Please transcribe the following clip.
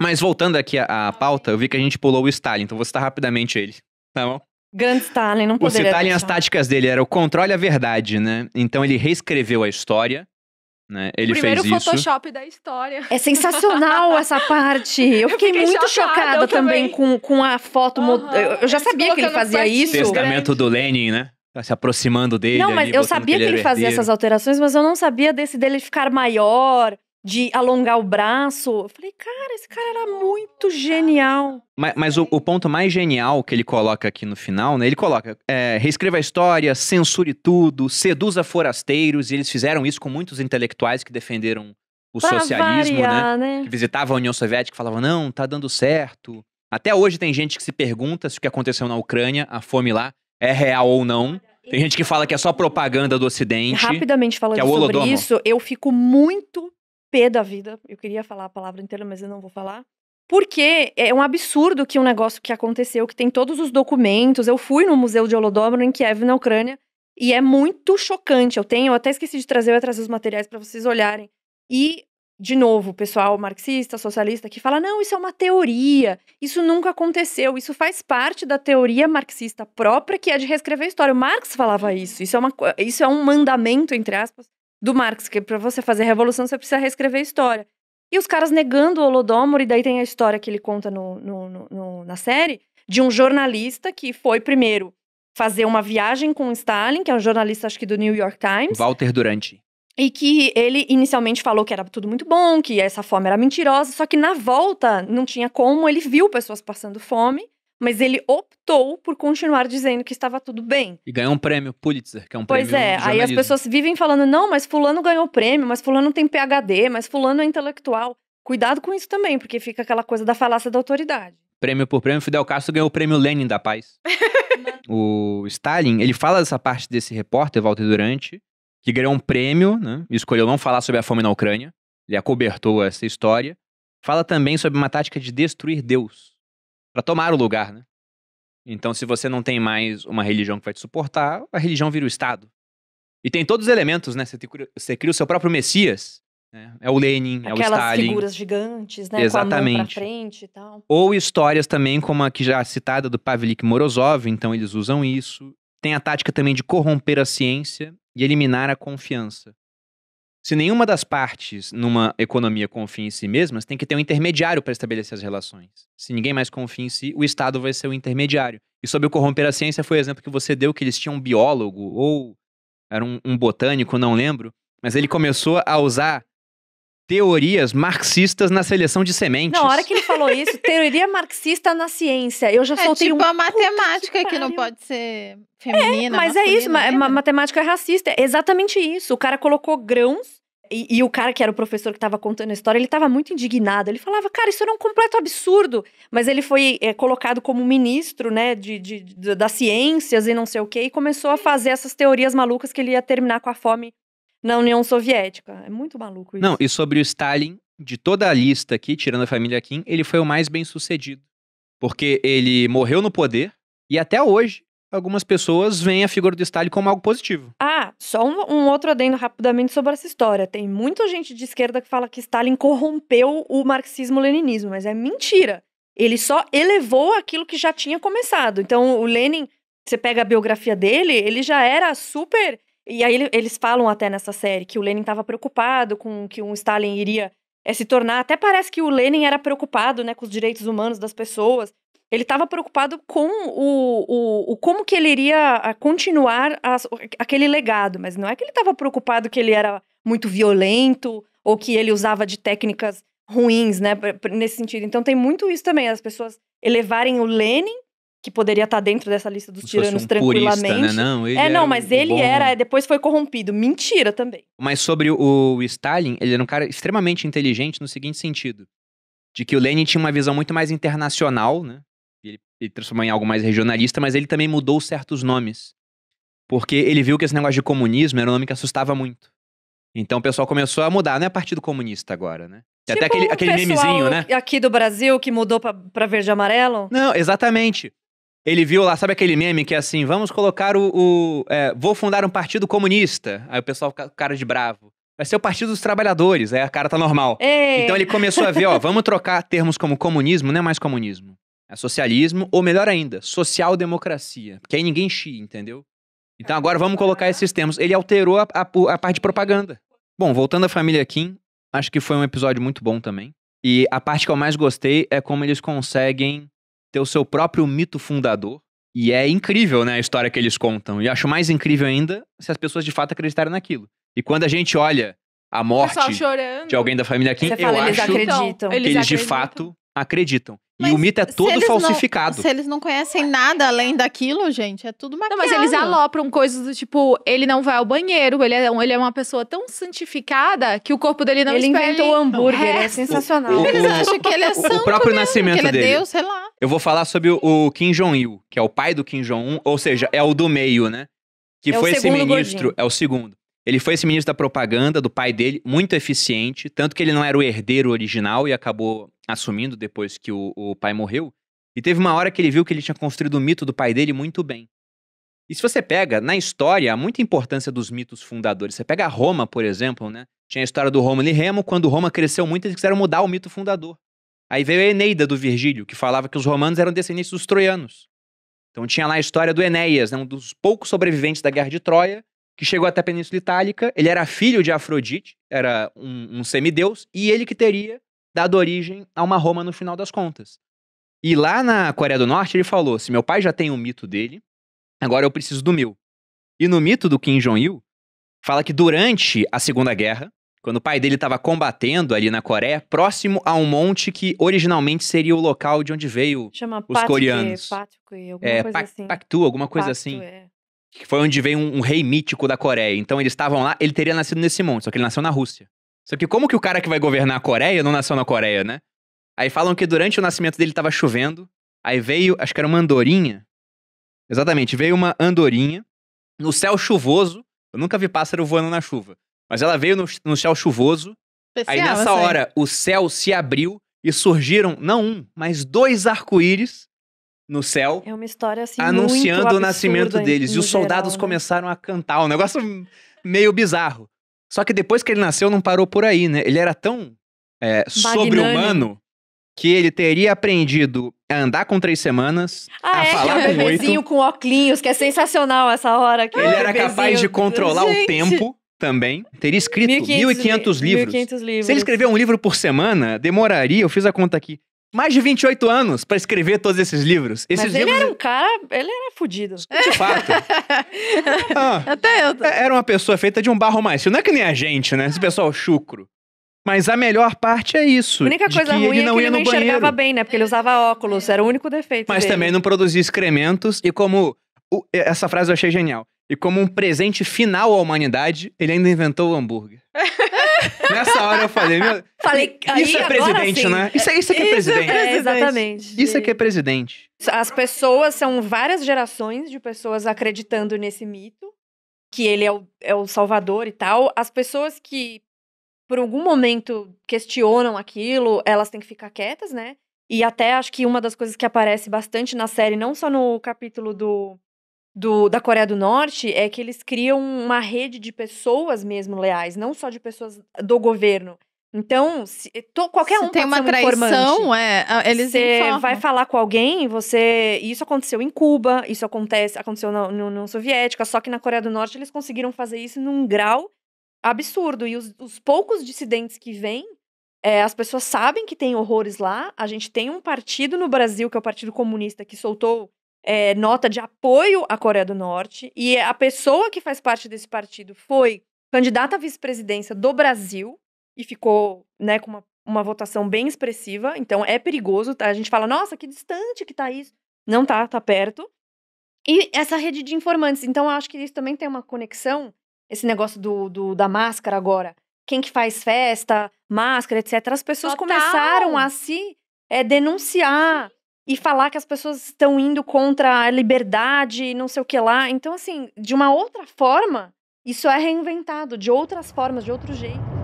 Mas voltando aqui à, pauta, eu vi que a gente pulou o Stalin, então vou citar rapidamente ele, tá bom? Grande Stalin, não poderia O Stalin, deixar. as táticas dele era o controle à verdade, né? Então ele reescreveu a história, né? Ele Primeiro fez isso. Photoshop da história. É sensacional essa parte. Eu fiquei, eu fiquei muito chocada, chocada também, com, com a foto. Uhum. Eu já sabia que ele fazia isso. Testamento do Lenin, né? Tá se aproximando dele. Não, mas ali, eu sabia que ele, que ele fazia essas alterações, mas eu não sabia desse dele ficar maior, de alongar o braço. Eu falei, cara, esse cara era muito genial. Mas, mas o, o, ponto mais genial que ele coloca aqui no final, né? Ele coloca, é, reescreva a história, censure tudo, seduza forasteiros. E eles fizeram isso com muitos intelectuais que defenderam o pra socialismo, né, variar, né? né? Que visitavam a União Soviética e falavam, não, tá dando certo. Até hoje tem gente que se pergunta se o que aconteceu na Ucrânia, a fome lá, é real ou não. Tem gente que fala que é só propaganda do Ocidente. Rapidamente falando é sobre isso, eu fico muito P da vida. Eu queria falar a palavra inteira, mas eu não vou falar. Porque é um absurdo que um negócio que aconteceu, que tem todos os documentos. Eu fui no Museu de Holodomor, em Kiev, na Ucrânia, e é muito chocante. Eu tenho, eu até esqueci de trazer, eu ia trazer os materiais para vocês olharem. E, de novo, o pessoal marxista, socialista, que fala: não, isso é uma teoria, isso nunca aconteceu, isso faz parte da teoria marxista própria, que é de reescrever a história. O Marx falava isso, isso é, uma, isso é um mandamento, entre aspas, do Marx, que é para você fazer revolução você precisa reescrever a história. E os caras negando o Holodomor, e daí tem a história que ele conta no, no, no, na série, de um jornalista que foi primeiro fazer uma viagem com Stalin, que é um jornalista, acho que do New York Times. Walter Durante. E que ele inicialmente falou que era tudo muito bom, que essa fome era mentirosa, só que na volta não tinha como, ele viu pessoas passando fome mas ele optou por continuar dizendo que estava tudo bem. E ganhou um prêmio Pulitzer, que é um pois prêmio. Pois é, aí as pessoas vivem falando: não, mas Fulano ganhou prêmio, mas Fulano tem PhD, mas Fulano é intelectual. Cuidado com isso também, porque fica aquela coisa da falácia da autoridade. Prêmio por prêmio, Fidel Castro ganhou o prêmio Lenin da Paz. o Stalin, ele fala dessa parte desse repórter, Walter Durante, que ganhou um prêmio, né? E escolheu não falar sobre a fome na Ucrânia. Ele acobertou essa história. Fala também sobre uma tática de destruir Deus para tomar o lugar, né? Então, se você não tem mais uma religião que vai te suportar, a religião vira o Estado. E tem todos os elementos, né? Você, te, você cria o seu próprio Messias. Né? É o Lenin, Aquelas é o Stalin. Aquelas figuras gigantes, né? Exatamente. Com a mão pra frente e tal. Ou histórias também, como a que já é citada do Pavlik Morozov, então eles usam isso. Tem a tática também de corromper a ciência e eliminar a confiança. Se nenhuma das partes numa economia confia em si mesmas, tem que ter um intermediário para estabelecer as relações. Se ninguém mais confia em si, o Estado vai ser o intermediário. E sobre o corromper a ciência foi o exemplo que você deu, que eles tinham um biólogo ou era um, um botânico, não lembro, mas ele começou a usar teorias marxistas na seleção de sementes. Na hora que ele falou isso, teoria marxista na ciência. Eu já é, soltei tipo um... a matemática que, que não pode ser é, feminina. É, mas é isso, ma é né? ma matemática é racista. É exatamente isso. O cara colocou grãos e, e, o cara que era o professor que estava contando a história, ele estava muito indignado. Ele falava, cara, isso era um completo absurdo. Mas ele foi é, colocado como ministro, né, de, de, de, das ciências e não sei o quê, e começou a fazer essas teorias malucas que ele ia terminar com a fome na União Soviética. É muito maluco isso. Não, e sobre o Stalin, de toda a lista aqui, tirando a família Kim, ele foi o mais bem sucedido. Porque ele morreu no poder e até hoje algumas pessoas veem a figura do Stalin como algo positivo. Ah, só um, um, outro adendo rapidamente sobre essa história. Tem muita gente de esquerda que fala que Stalin corrompeu o marxismo-leninismo, mas é mentira. Ele só elevou aquilo que já tinha começado. Então, o Lenin, você pega a biografia dele, ele já era super e aí eles falam até nessa série que o Lenin estava preocupado com que um Stalin iria eh, se tornar. Até parece que o Lenin era preocupado né, com os direitos humanos das pessoas. Ele estava preocupado com o, o, o, como que ele iria ah, continuar a, aquele legado, mas não é que ele estava preocupado que ele era muito violento ou que ele usava de técnicas ruins, né, nesse sentido. Então tem muito isso também, as pessoas elevarem o Lenin que poderia estar tá dentro dessa lista dos tiranos um tranquilamente. Purista, né? não, é, não, mas um ele bom... era, depois foi corrompido. Mentira também. Mas sobre o Stalin, ele era um cara extremamente inteligente no seguinte sentido: de que o Lenin tinha uma visão muito mais internacional, né? Ele, ele transformou em algo mais regionalista, mas ele também mudou certos nomes. Porque ele viu que esse negócio de comunismo era um nome que assustava muito. Então o pessoal começou a mudar, não é Partido Comunista agora, né? Tipo até aquele, aquele memezinho, né? Aqui do Brasil que mudou para verde e amarelo? Não, exatamente. Ele viu lá, sabe aquele meme que é assim, vamos colocar o. o é, vou fundar um partido comunista. Aí o pessoal fica cara de bravo. Vai ser o Partido dos Trabalhadores, aí a cara tá normal. Ei. É. Então ele começou a ver, ó, vamos trocar termos como comunismo, não é mais comunismo. É socialismo, ou melhor ainda, social-democracia. Porque aí ninguém chia, entendeu? Então agora vamos colocar esses termos. Ele alterou a, a, a parte de propaganda. Bom, voltando à família Kim, acho que foi um episódio muito bom também. E a parte que eu mais gostei é como eles conseguem ter o seu próprio mito fundador. E é incrível, né, a história que eles contam. E acho mais incrível ainda se as pessoas de fato acreditarem naquilo. E quando a gente olha a morte de alguém da família Kim, eu fala, acho eles então, que eles, eles de fato acreditam. Mas e o mito é todo falsificado. Não, se eles não conhecem nada além daquilo, gente, é tudo maquiado. Não, mas eles alopram coisas do tipo, ele não vai ao banheiro, ele é, ele é uma pessoa tão santificada que o corpo dele não ele espelha. Ele inventou hambúrguer, é, sensacional. O, o, eles acham que ele é santo O próprio mesmo, é nascimento ele dele. É Deus, sei lá. Eu vou falar sobre o, o Kim Jong-il, que é o pai do Kim Jong-un, ou seja, é o do meio, né? Que é foi esse ministro, gordinho. é o segundo. Ele foi esse ministro da propaganda do pai dele, muito eficiente, tanto que ele não era o herdeiro original e acabou assumindo depois que o, o pai morreu. E teve uma hora que ele viu que ele tinha construído o mito do pai dele muito bem. E se você pega, na história, há muita importância dos mitos fundadores. Você pega Roma, por exemplo, né? Tinha a história do Roma e Remo. Quando Roma cresceu muito, eles quiseram mudar o mito fundador. Aí veio a Eneida do Virgílio, que falava que os romanos eram descendentes dos troianos. Então tinha lá a história do Enéas, né? um dos poucos sobreviventes da Guerra de Troia, que chegou até a Península Itálica. Ele era filho de Afrodite, era um, um semideus, e ele que teria dado origem a uma Roma no final das contas. E lá na Coreia do Norte ele falou: se meu pai já tem o um mito dele, agora eu preciso do meu. E no mito do Kim Jong-il, fala que durante a Segunda Guerra, quando o pai dele estava combatendo ali na Coreia, próximo a um monte que originalmente seria o local de onde veio Chama os Pátio, coreanos. Pátio, alguma é, coisa pa assim. Pactu, alguma coisa Pátio, assim. É que foi onde veio um, um, rei mítico da Coreia. Então eles estavam lá, ele teria nascido nesse monte, só que ele nasceu na Rússia. Só que como que o cara que vai governar a Coreia não nasceu na Coreia, né? Aí falam que durante o nascimento dele estava chovendo, aí veio, acho que era uma andorinha. Exatamente, veio uma andorinha no céu chuvoso. Eu nunca vi pássaro voando na chuva, mas ela veio no, no céu chuvoso. Especial, aí nessa hora o céu se abriu e surgiram não um, mas dois arco-íris no céu, é uma história assim anunciando o nascimento deles. E os soldados né? começaram a cantar, um negócio meio bizarro. Só que depois que ele nasceu, não parou por aí, né? Ele era tão é, sobre-humano que ele teria aprendido a andar com três semanas, ah, a é, falar que é um com bebezinho com óculos, que é sensacional essa hora. Que ele é era capaz de controlar Gente. o tempo também. Teria escrito 1.500 livros. 1.500 livros. Se ele escrever um livro por semana, demoraria, eu fiz a conta aqui, mais de 28 anos para escrever todos esses livros. Esses Mas ele livros... era é um cara, ele era fodido. De fato. ah, Até eu. É, era uma pessoa feita de um barro mais. Não é que nem a gente, né? Esse pessoal chucro. Mas a melhor parte é isso. A única coisa ruim ele não é que ele é não enxergava banheiro. bem, né? Porque ele usava óculos, era o único defeito. Mas dele. também não produzia excrementos e como o, essa frase eu achei genial. E como um presente final à humanidade, ele ainda inventou o hambúrguer. Nessa hora eu falei, meu. Falei, isso é presidente, sim. né? Isso é, isso que é, é presidente. É, exatamente. Isso é que é presidente. As pessoas são várias gerações de pessoas acreditando nesse mito, que ele é o, é o salvador e tal. As pessoas que, por algum momento, questionam aquilo, elas têm que ficar quietas, né? E até acho que uma das coisas que aparece bastante na série, não só no capítulo do do, da Coreia do Norte é que eles criam uma rede de pessoas mesmo leais, não só de pessoas do governo. Então, se, eh, qualquer se um tem uma traição, um é, eles você vai falar com alguém, você isso aconteceu em Cuba, isso acontece aconteceu na, na União Soviética, só que na Coreia do Norte eles conseguiram fazer isso num grau absurdo e os, os poucos dissidentes que vêm é, as pessoas sabem que tem horrores lá. A gente tem um partido no Brasil, que é o Partido Comunista, que soltou é, nota de apoio à Coreia do Norte e a pessoa que faz parte desse partido foi candidata à vice-presidência do Brasil e ficou né, com uma, uma votação bem expressiva, então é perigoso. Tá? A gente fala, nossa, que distante que tá isso. Não tá, tá perto. E essa rede de informantes. Então, eu acho que isso também tem uma conexão, esse negócio do, do da máscara agora. Quem que faz festa, máscara, etc. As pessoas Total. começaram a se é, denunciar e falar que as pessoas estão indo contra a liberdade e não sei o que lá. Então, assim, de uma outra forma, isso é reinventado, de outras formas, de outro jeito.